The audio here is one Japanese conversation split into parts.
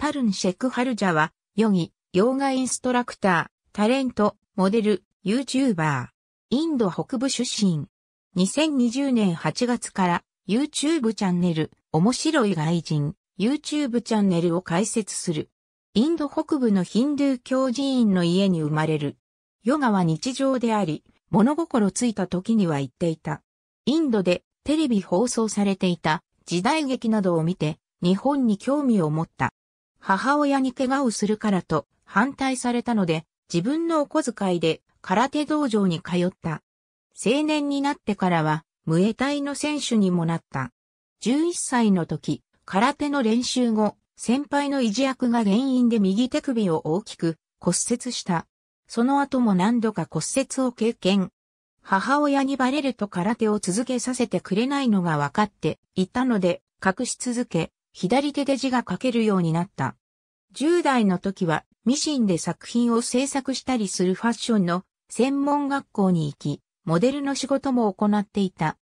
パルン・シェクハルジャは、ヨギ、ヨーガインストラクター、タレント、モデル、ユーチューバー。インド北部出身。2020年8月から YouTube チャンネル、面白い外人、YouTube チャンネルを開設する。インド北部のヒンドゥー教寺院の家に生まれる。ヨガは日常であり、物心ついた時には言っていた。インドでテレビ放送されていた時代劇などを見て、日本に興味を持った。母親に怪我をするからと反対されたので、自分のお小遣いで空手道場に通った。青年になってからは、無栄隊の選手にもなった。11歳の時、空手の練習後、先輩の維持役が原因で右手首を大きく骨折した。その後も何度か骨折を経験。母親にバレると空手を続けさせてくれないのが分かっていたので、隠し続け、左手で字が書けるようになった。10代の時はミシンで作品を制作したりするファッションの専門学校に行き、モデルの仕事も行っていた。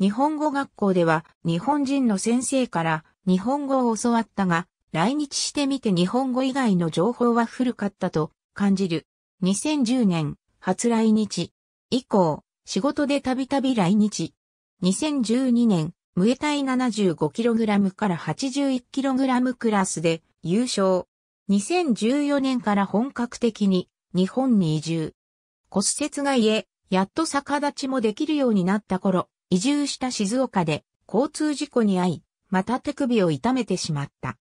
日本語学校では日本人の先生から日本語を教わったが、来日してみて日本語以外の情報は古かったと感じる。2010年、初来日。以降、仕事でたびたび来日。2012年、ムエタイ 75kg から 81kg クラスで優勝。2014年から本格的に日本に移住。骨折が家、え、やっと逆立ちもできるようになった頃、移住した静岡で交通事故に遭い、また手首を痛めてしまった。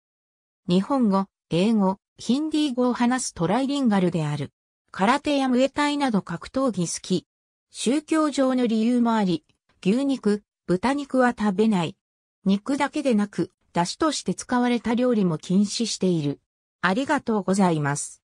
日本語、英語、ヒンディー語を話すトライリンガルである。空手やムエタイなど格闘技好き。宗教上の理由もあり、牛肉、豚肉は食べない。肉だけでなく、出汁として使われた料理も禁止している。ありがとうございます。